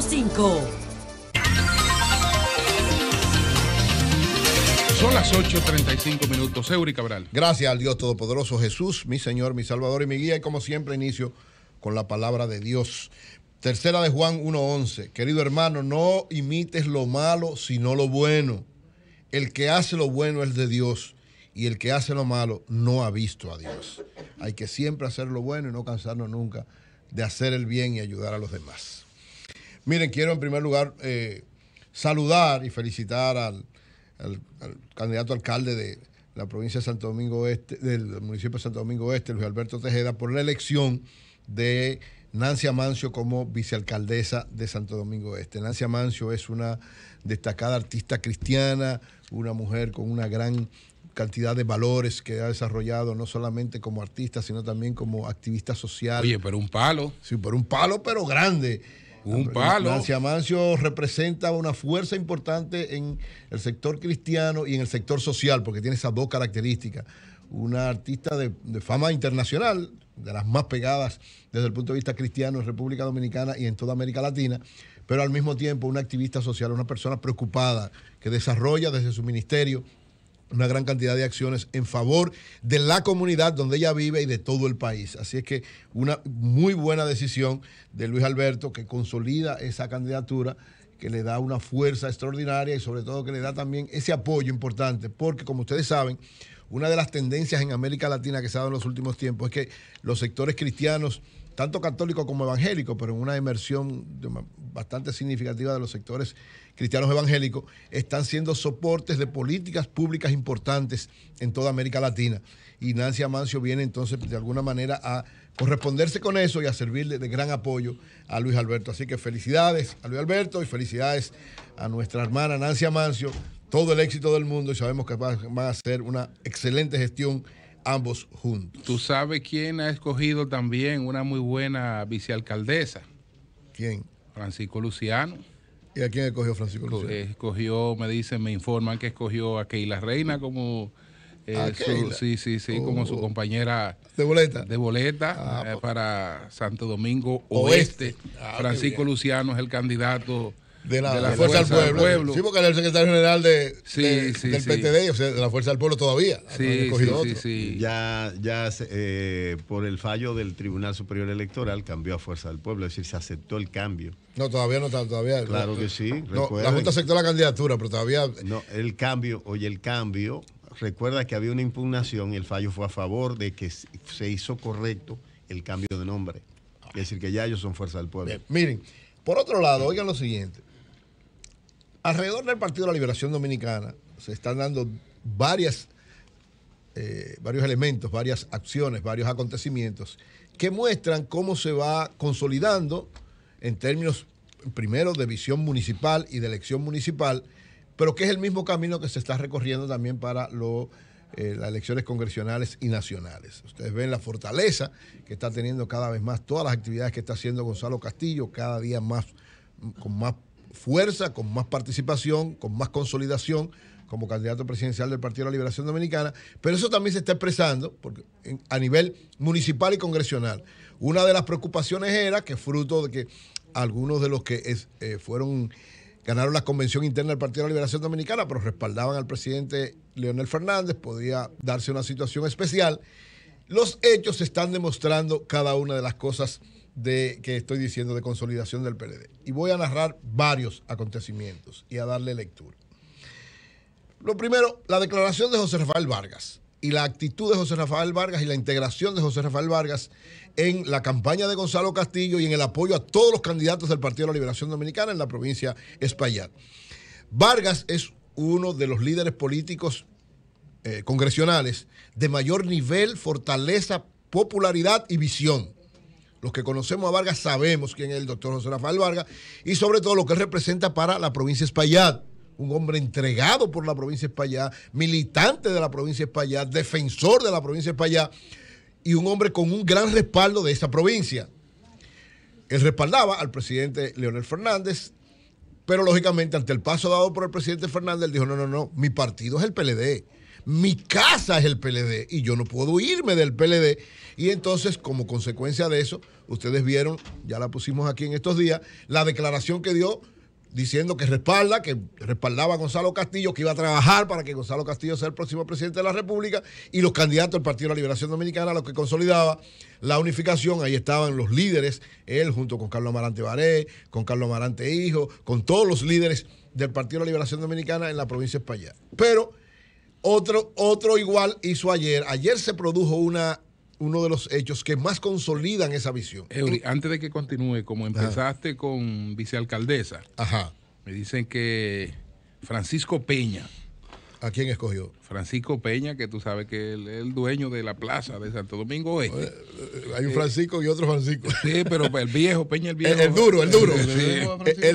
Son las 8.35 minutos. Eury Cabral. Gracias al Dios Todopoderoso Jesús, mi Señor, mi Salvador y mi guía. Y como siempre inicio con la palabra de Dios. Tercera de Juan 1.11. Querido hermano, no imites lo malo, sino lo bueno. El que hace lo bueno es de Dios y el que hace lo malo no ha visto a Dios. Hay que siempre hacer lo bueno y no cansarnos nunca de hacer el bien y ayudar a los demás. Miren, quiero en primer lugar eh, saludar y felicitar al, candidato alcalde de la provincia de Santo Domingo Este, del municipio de Santo Domingo Este, Luis Alberto Tejeda, por la elección de Nancy Amancio como vicealcaldesa de Santo Domingo Este. Nancy Amancio es una destacada artista cristiana, una mujer con una gran cantidad de valores que ha desarrollado, no solamente como artista, sino también como activista social. Oye, pero un palo. Sí, pero un palo, pero grande. Un palo. Nancy Amancio representa una fuerza importante en el sector cristiano y en el sector social, porque tiene esas dos características. Una artista de fama internacional, de las más pegadas desde el punto de vista cristiano en República Dominicana y en toda América Latina, pero al mismo tiempo una activista social, una persona preocupada que desarrolla desde su ministerio una gran cantidad de acciones en favor de la comunidad donde ella vive y de todo el país. Así es que una muy buena decisión de Luis Alberto que consolida esa candidatura que le da una fuerza extraordinaria y sobre todo que le da también ese apoyo importante, porque como ustedes saben, una de las tendencias en América Latina que se ha dado en los últimos tiempos es que los sectores cristianos tanto católico como evangélico, pero en una inmersión bastante significativa de los sectores cristianos evangélicos, están siendo soportes de políticas públicas importantes en toda América Latina. Y Nancy Amancio viene entonces de alguna manera a corresponderse con eso y a servirle de gran apoyo a Luis Alberto. Así que felicidades a Luis Alberto y felicidades a nuestra hermana Nancy Amancio. Todo el éxito del mundo y sabemos que van a ser una excelente gestión ambos juntos. ¿Tú sabes quién ha escogido también una muy buena vicealcaldesa? ¿Quién? Francisco Luciano. ¿Y a quién escogió Francisco Luciano? Escogió, me dicen, me informan que escogió a Keila Reina como... Eh, su, sí, sí, sí, como su oh. compañera de boleta, de boleta ah, eh, pues. para Santo Domingo Oeste. Ah, Francisco Luciano es el candidato de la, fuerza, del Pueblo. Sí, porque era el secretario general de, del PTD, o sea, de la Fuerza del Pueblo todavía. Sí, sí, Ya, ya eh, por el fallo del Tribunal Superior Electoral cambió a Fuerza del Pueblo, es decir, se aceptó el cambio. No, todavía no está, todavía. Claro que sí. la Junta aceptó la candidatura, pero todavía. No, el cambio, oye, el cambio, recuerda que había una impugnación y el fallo fue a favor de que se hizo correcto el cambio de nombre. Es decir, que ya ellos son Fuerza del Pueblo. miren, por otro lado, oigan lo siguiente alrededor del Partido de la Liberación Dominicana se están dando varias, eh, varios elementos, varias acciones, varios acontecimientos que muestran cómo se va consolidando en términos, primero, de visión municipal y de elección municipal, pero que es el mismo camino que se está recorriendo también para eh, las elecciones congresionales y nacionales. Ustedes ven la fortaleza que está teniendo cada vez más todas las actividades que está haciendo Gonzalo Castillo, cada día más con más fuerza, con más participación, con más consolidación como candidato presidencial del Partido de la Liberación Dominicana, pero eso también se está expresando porque a nivel municipal y congresional. Una de las preocupaciones era que fruto de que algunos de los que eh, fueron ganaron la convención interna del Partido de la Liberación Dominicana, pero respaldaban al presidente Leonel Fernández, podía darse una situación especial. Los hechos están demostrando cada una de las cosas de, que estoy diciendo de consolidación del PLD. Y voy a narrar varios acontecimientos y a darle lectura. Lo primero, la declaración de José Rafael Vargas y la actitud de José Rafael Vargas y la integración de José Rafael Vargas en la campaña de Gonzalo Castillo y en el apoyo a todos los candidatos del Partido de la Liberación Dominicana en la provincia Espaillat. Vargas es uno de los líderes políticos eh, congresionales de mayor nivel, fortaleza, popularidad y visión los que conocemos a Vargas sabemos quién es el doctor José Rafael Vargas y sobre todo lo que representa para la provincia de Espaillat. Un hombre entregado por la provincia de Espaillat, militante de la provincia de Espaillat, defensor de la provincia de y un hombre con un gran respaldo de esa provincia. Él respaldaba al presidente Leonel Fernández, pero lógicamente ante el paso dado por el presidente Fernández, él dijo, no, no, no, mi partido es el PLD mi casa es el PLD y yo no puedo irme del PLD. Y entonces, como consecuencia de eso, ustedes vieron, ya la pusimos aquí en estos días, la declaración que dio diciendo que respalda, que respaldaba a Gonzalo Castillo, que iba a trabajar para que Gonzalo Castillo sea el próximo presidente de la República, y los candidatos del Partido de la Liberación Dominicana, lo que consolidaba la unificación, ahí estaban los líderes, él junto con Carlos Amarante Baré, con Carlos Amarante Hijo, con todos los líderes del Partido de la Liberación Dominicana en la provincia de España. Pero otro, otro igual hizo ayer. Ayer se produjo una, uno de los hechos que más consolidan esa visión. antes de que continúe, como empezaste con vicealcaldesa, me dicen que Francisco Peña, ¿A quién escogió? Francisco Peña, que tú sabes que es el, dueño de la plaza de Santo Domingo eh, eh, hay un Francisco y otro Francisco. Sí, pero el viejo, Peña el viejo. El, duro, el duro. El,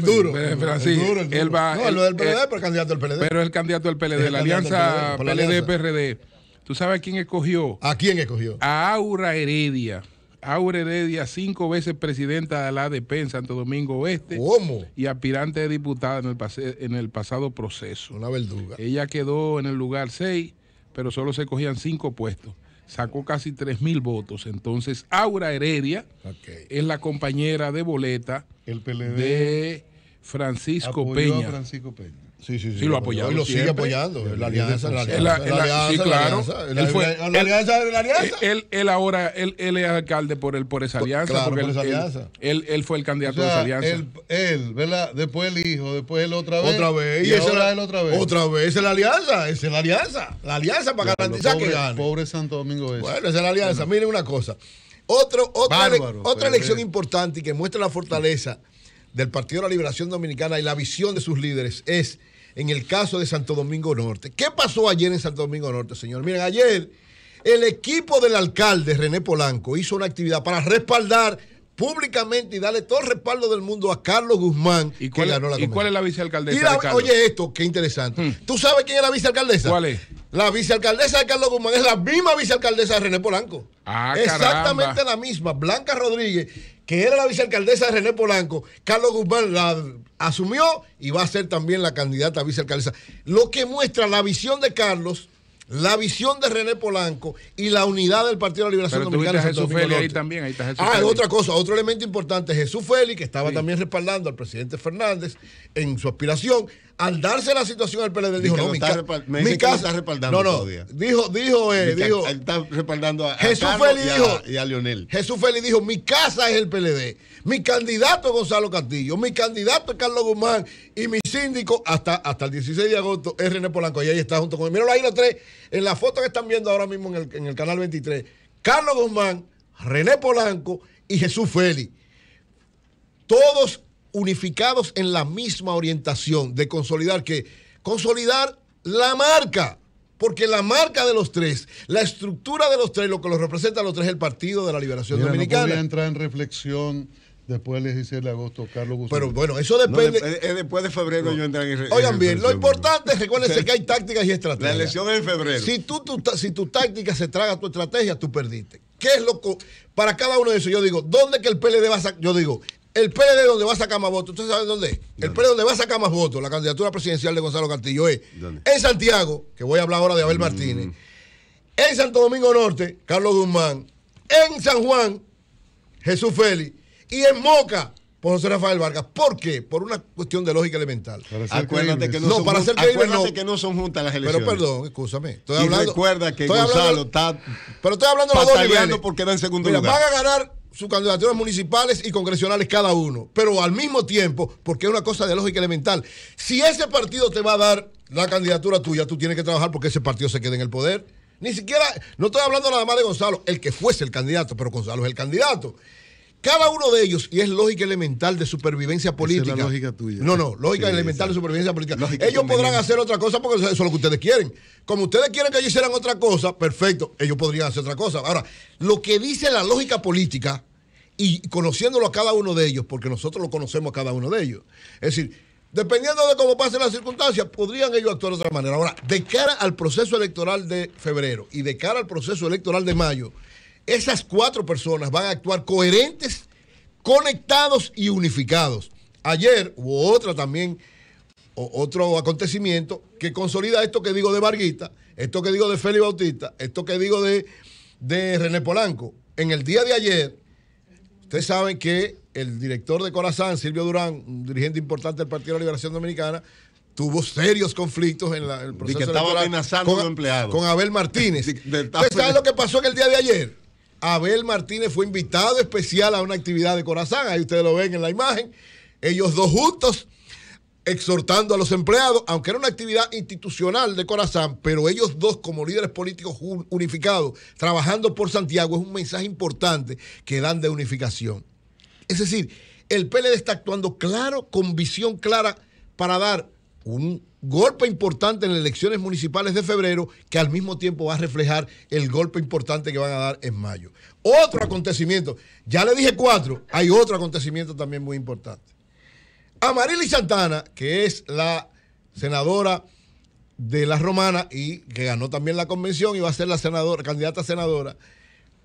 duro. Francisco. El no, lo del PLD, eh, pero el candidato del PLD. Pero el candidato del PLD, la alianza PLD-PRD. ¿Tú sabes a quién escogió? ¿A quién escogió? A Aura Heredia Aura Heredia, cinco veces presidenta de la ADP en Santo Domingo Oeste. ¿Cómo? Y aspirante de diputada en el, pasado proceso. Una verduga. Ella quedó en el lugar seis, pero solo se cogían cinco puestos. Sacó casi tres mil votos. Entonces, Aura Heredia es la compañera de boleta el PLD. de Francisco Peña. Francisco Peña. Sí, sí, sí. sí lo apoyado. Y lo sigue apoyando. La alianza, la alianza. Sí, claro. La alianza de la alianza. Él, ahora, él, él, es alcalde por, el, por esa alianza. porque él, Él, fue el candidato de esa alianza. Él, él, ¿verdad? Después el hijo, después él otra vez. Otra vez. Y, y ahora él otra vez. Otra vez. Esa es la alianza. Esa es la alianza. La alianza para garantizar pobre, que gane. Pobre Santo Domingo ese. Bueno, esa es la alianza. mire Miren una cosa. Otro, otra, otra elección importante y que muestra la fortaleza del Partido de la Liberación Dominicana y la visión de sus líderes es en el caso de Santo Domingo Norte. ¿Qué pasó ayer en Santo Domingo Norte, señor? Miren, ayer el equipo del alcalde René Polanco hizo una actividad para respaldar públicamente y darle todo el respaldo del mundo a Carlos Guzmán, ¿Y cuál, ¿Y cuál es la vicealcaldesa? Oye, esto, qué interesante. Hmm. ¿Tú sabes quién es la vicealcaldesa? ¿Cuál es? La vicealcaldesa de Carlos Guzmán es la misma vicealcaldesa de René Polanco. Ah, Exactamente la misma, Blanca Rodríguez, que era la vicealcaldesa de René Polanco, Carlos Guzmán la asumió y va a ser también la candidata a vicealcaldesa. Lo que muestra la visión de Carlos la visión de René Polanco y la unidad del Partido de la Liberación Dominicana. Ah, otra cosa, otro elemento importante, Jesús Félix, que estaba también respaldando al presidente Fernández en su aspiración, al darse la situación al PLD, dijo, no, mi, casa no, no, Dijo, dijo, eh, dijo. está respaldando a, Jesús Félix dijo, Leonel. Jesús Félix dijo, mi casa es el PLD, mi candidato es Gonzalo Castillo, mi candidato es Carlos Guzmán y mi síndico hasta, hasta el 16 de agosto es René Polanco. Y ahí está junto con él. Míralo ahí los tres en la foto que están viendo ahora mismo en el, canal 23, Carlos Guzmán, René Polanco y Jesús Félix. Todos unificados en la misma orientación de consolidar que consolidar la marca, porque la marca de los tres, la estructura de los tres, lo que los representa a los tres es el Partido de la Liberación Dominicana. No en reflexión Después del 16 de agosto, Carlos Pero bueno, eso depende. es después de febrero yo entran en Oigan bien, lo importante es recuérdense que hay tácticas y estrategias. La elección es en febrero. Si, tú, tu, si tu táctica se traga tu estrategia, tú perdiste. ¿Qué es loco Para cada uno de esos, yo digo, ¿dónde que el PLD va a sacar? Yo digo, el PLD donde va a sacar más votos, ¿ustedes saben dónde es? El PLD donde va a sacar más votos, la candidatura presidencial de Gonzalo Castillo es en Santiago, que voy a hablar ahora de Abel mm. Martínez, en Santo Domingo Norte, Carlos Guzmán, en San Juan, Jesús Félix y en Moca por José Rafael Vargas. ¿Por qué? Por una cuestión de lógica elemental. Acuérdate que no, son para no. que no son juntas las elecciones. Pero perdón, escúchame. y recuerda que Gonzalo está Pero estoy hablando de los dos porque dan en segundo lugar. Van a ganar sus candidaturas municipales y congresionales cada uno, pero al mismo tiempo, porque es una cosa de lógica elemental. Si ese partido te va a dar la candidatura tuya, tú tienes que trabajar porque ese partido se quede en el poder. Ni siquiera, no estoy hablando nada más de Gonzalo, el que fuese el candidato, pero Gonzalo es el candidato. Cada uno de ellos, y es lógica elemental de supervivencia política. es lógica tuya. No, no, lógica elemental de supervivencia política. ellos podrán hacer otra cosa porque eso es lo que ustedes quieren. Como ustedes quieren que ellos hicieran otra cosa, perfecto, ellos podrían hacer otra cosa. Ahora, lo que dice la lógica política, y conociéndolo a cada uno de ellos, porque nosotros lo conocemos a cada uno de ellos, es decir, dependiendo de cómo pasen las circunstancias, podrían ellos actuar de otra manera. Ahora, de cara al proceso electoral de febrero y de cara al proceso electoral de mayo, esas cuatro personas van a actuar coherentes, conectados y unificados. Ayer hubo otra también, otro acontecimiento que consolida esto que digo de Varguita, esto que digo de Félix Bautista, esto que digo de, de René Polanco. En el día de ayer, ustedes saben que el director de Corazán, Silvio Durán, un dirigente importante del Partido de la Liberación Dominicana, tuvo serios conflictos en, la, el proceso que estaba con, Con Abel Martínez. ¿Ustedes saben lo que pasó en el día de ayer? Abel Martínez fue invitado especial a una actividad de Corazán, ahí ustedes lo ven en la imagen, ellos dos juntos exhortando a los empleados, aunque era una actividad institucional de Corazán, pero ellos dos como líderes políticos unificados, trabajando por Santiago, es un mensaje importante que dan de unificación. Es decir, el PLD está actuando claro, con visión clara para dar un golpe importante en las elecciones municipales de febrero que al mismo tiempo va a reflejar el golpe importante que van a dar en mayo. Otro acontecimiento, ya le dije cuatro, hay otro acontecimiento también muy importante. Amarili Santana, que es la senadora de la Romana y que ganó también la convención y va a ser la senadora, candidata a senadora,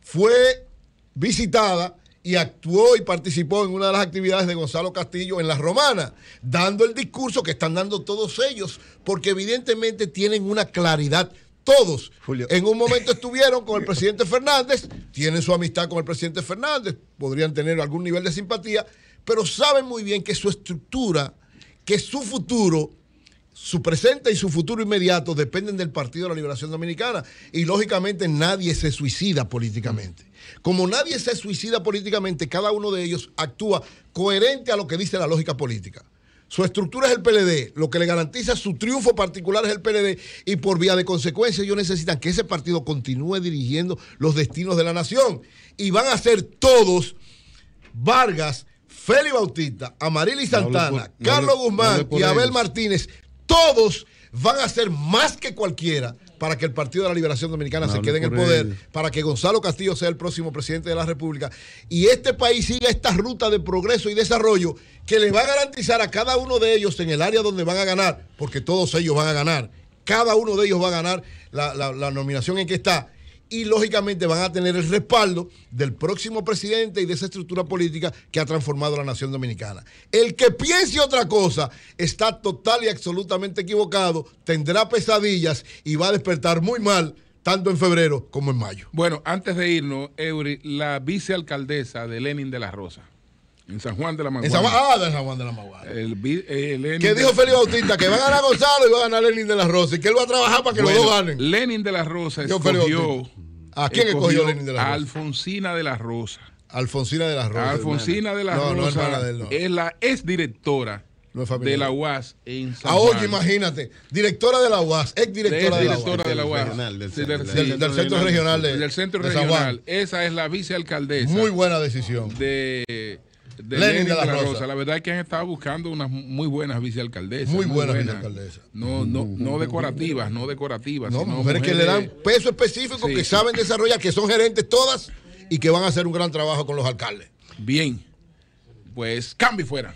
fue visitada y actuó y participó en una de las actividades de Gonzalo Castillo en La Romana, dando el discurso que están dando todos ellos, porque evidentemente tienen una claridad todos. En un momento estuvieron con el presidente Fernández, tienen su amistad con el presidente Fernández, podrían tener algún nivel de simpatía, pero saben muy bien que su estructura, que su futuro su presente y su futuro inmediato dependen del Partido de la Liberación Dominicana y lógicamente nadie se suicida políticamente. Como nadie se suicida políticamente, cada uno de ellos actúa coherente a lo que dice la lógica política. Su estructura es el PLD, lo que le garantiza su triunfo particular es el PLD y por vía de consecuencia ellos necesitan que ese partido continúe dirigiendo los destinos de la nación y van a ser todos Vargas, Félix Bautista, y Santana, Carlos Guzmán y Abel Martínez todos van a ser más que cualquiera para que el Partido de la Liberación Dominicana se quede en el poder, para que Gonzalo Castillo sea el próximo presidente de la República y este país siga esta ruta de progreso y desarrollo que le va a garantizar a cada uno de ellos en el área donde van a ganar, porque todos ellos van a ganar, cada uno de ellos va a ganar la nominación en que está y lógicamente van a tener el respaldo del próximo presidente y de esa estructura política que ha transformado la nación dominicana. El que piense otra cosa está total y absolutamente equivocado, tendrá pesadillas y va a despertar muy mal tanto en febrero como en mayo. Bueno, antes de irnos, Eury, la vicealcaldesa de Lenin de la Rosa en San Juan de la Maguana. ah, en San Juan de la Maguana. que dijo Félix Bautista que va a ganar Gonzalo y va a ganar Lenin de la Rosa y que él va a trabajar para que los dos ganen. Lenin de la Rosa escogió. ¿A quién escogió, Lenin de la Rosa? Alfonsina de la Rosa. Alfonsina de la Rosa. Alfonsina de la Rosa, es, de es la exdirectora de la UAS en San Juan. oye, imagínate, directora de la UAS, ex directora de, la UAS. del, centro regional, de, del centro regional. Esa es la vicealcaldesa. Muy buena decisión. De de la Rosa. La verdad es que han estado buscando unas muy buenas vicealcaldesas. Muy, buenas, vicealcaldesas. No, mm, no, mm, no mm, decorativas, no decorativas. No, mujeres, que le dan peso específico, que saben desarrollar, que son gerentes todas y que van a hacer un gran trabajo con los alcaldes. Bien, pues cambio fuera.